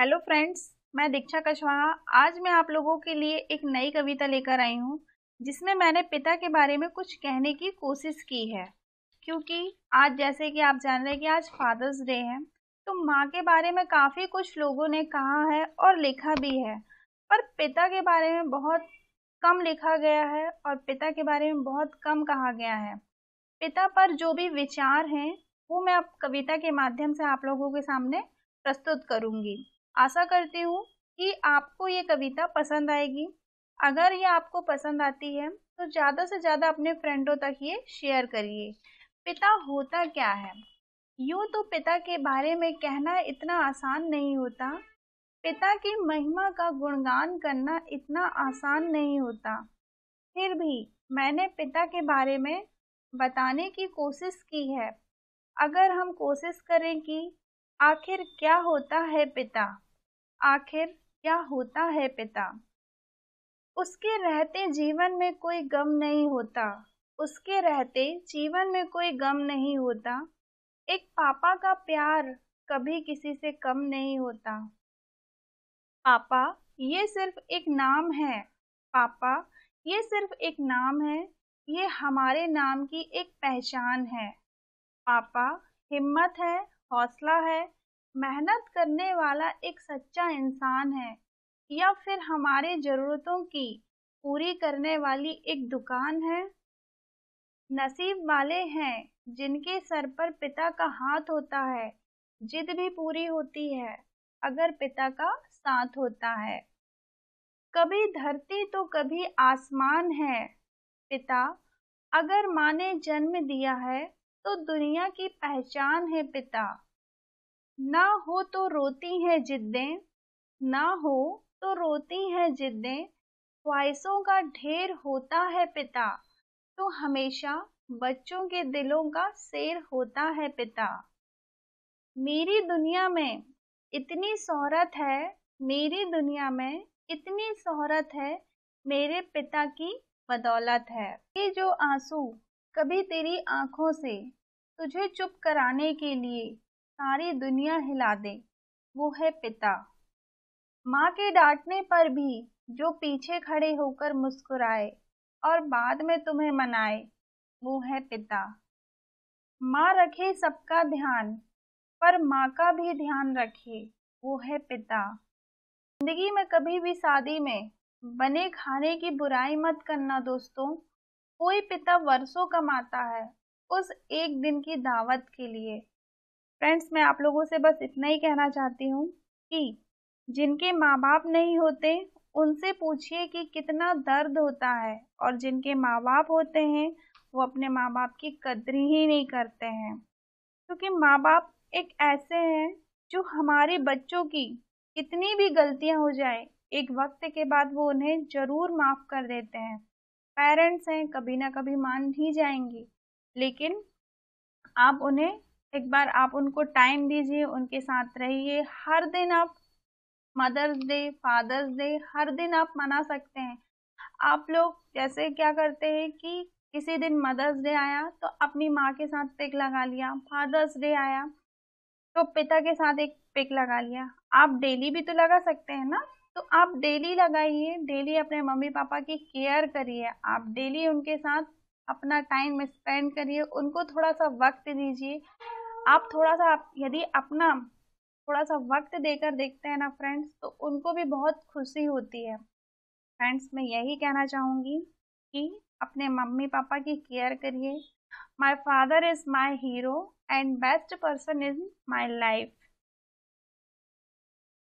hello friends मैं दीक्षा कशवाहा आज मैं आप लोगों के लिए एक नई कविता लेकर आई हूँ जिसमें मैंने पिता के बारे में कुछ कहने की कोशिश की है क्योंकि आज जैसे कि आप जान रहे हैं कि आज फादर्स डे है तो माँ के बारे में काफ़ी कुछ लोगों ने कहा है और लिखा भी है पर पिता के बारे में बहुत कम लिखा गया है और पिता के बारे में बहुत कम कहा गया है पिता पर जो भी विचार हैं वो मैं अब कविता के माध्यम से आप लोगों के सामने प्रस्तुत करूंगी आशा करती हूँ कि आपको ये कविता पसंद आएगी अगर ये आपको पसंद आती है तो ज़्यादा से ज़्यादा अपने फ्रेंडों तक ये शेयर करिए पिता होता क्या है यूँ तो पिता के बारे में कहना इतना आसान नहीं होता पिता की महिमा का गुणगान करना इतना आसान नहीं होता फिर भी मैंने पिता के बारे में बताने की कोशिश की है अगर हम कोशिश करें कि आखिर क्या होता है पिता आखिर क्या होता है पिता उसके रहते जीवन में कोई गम नहीं होता उसके रहते जीवन में कोई गम नहीं होता एक पापा का प्यार कभी किसी से कम नहीं होता पापा ये सिर्फ एक नाम है पापा ये सिर्फ एक नाम है ये हमारे नाम की एक पहचान है पापा हिम्मत है हौसला है मेहनत करने वाला एक सच्चा इंसान है या फिर हमारे जरूरतों की पूरी करने वाली एक दुकान है नसीब वाले हैं जिनके सर पर पिता का हाथ होता है जिद भी पूरी होती है अगर पिता का साथ होता है कभी धरती तो कभी आसमान है पिता अगर माँ ने जन्म दिया है तो दुनिया की पहचान है पिता ना हो तो रोती है जिद्दें ना हो तो रोती है जिद्दें ख्वाहिशों का ढेर होता है पिता तो हमेशा बच्चों के दिलों का शेर होता है पिता मेरी दुनिया में इतनी शोहरत है मेरी दुनिया में इतनी शोहरत है मेरे पिता की बदौलत है ये जो आंसू कभी तेरी आंखों से तुझे चुप कराने के लिए सारी दुनिया हिला दे वो है पिता माँ के डांटने पर भी जो पीछे खड़े होकर मुस्कुराए और बाद में तुम्हें मनाए वो है पिता माँ रखे सबका ध्यान पर माँ का भी ध्यान रखे वो है पिता जिंदगी में कभी भी शादी में बने खाने की बुराई मत करना दोस्तों कोई पिता वर्षों कमाता है उस एक दिन की दावत के लिए फ्रेंड्स मैं आप लोगों से बस इतना ही कहना चाहती हूँ कि जिनके माँ बाप नहीं होते उनसे पूछिए कि कितना दर्द होता है और जिनके माँ बाप होते हैं वो अपने माँ बाप की कदर ही नहीं करते हैं क्योंकि माँ बाप एक ऐसे हैं जो हमारे बच्चों की कितनी भी गलतियाँ हो जाए एक वक्त के बाद वो उन्हें ज़रूर माफ़ कर देते हैं पेरेंट्स हैं कभी ना कभी मान ही जाएंगी लेकिन आप उन्हें एक बार आप उनको टाइम दीजिए उनके साथ रहिए हर दिन आप मदर्स डे फादर्स डे हर दिन आप मना सकते हैं आप लोग जैसे क्या करते हैं कि किसी दिन मदर्स डे आया तो अपनी माँ के साथ पिक लगा लिया फादर्स डे आया तो पिता के साथ एक पिक लगा लिया आप डेली भी तो लगा सकते हैं ना तो आप डेली लगाइए डेली अपने मम्मी पापा की केयर करिए आप डेली उनके साथ अपना टाइम स्पेंड करिए उनको थोड़ा सा वक्त दीजिए आप थोड़ा सा यदि अपना थोड़ा सा वक्त देकर देखते हैं ना फ्रेंड्स तो उनको भी बहुत खुशी होती है फ्रेंड्स मैं यही कहना चाहूँगी कि अपने मम्मी पापा की केयर करिए my father is my hero and best person is my life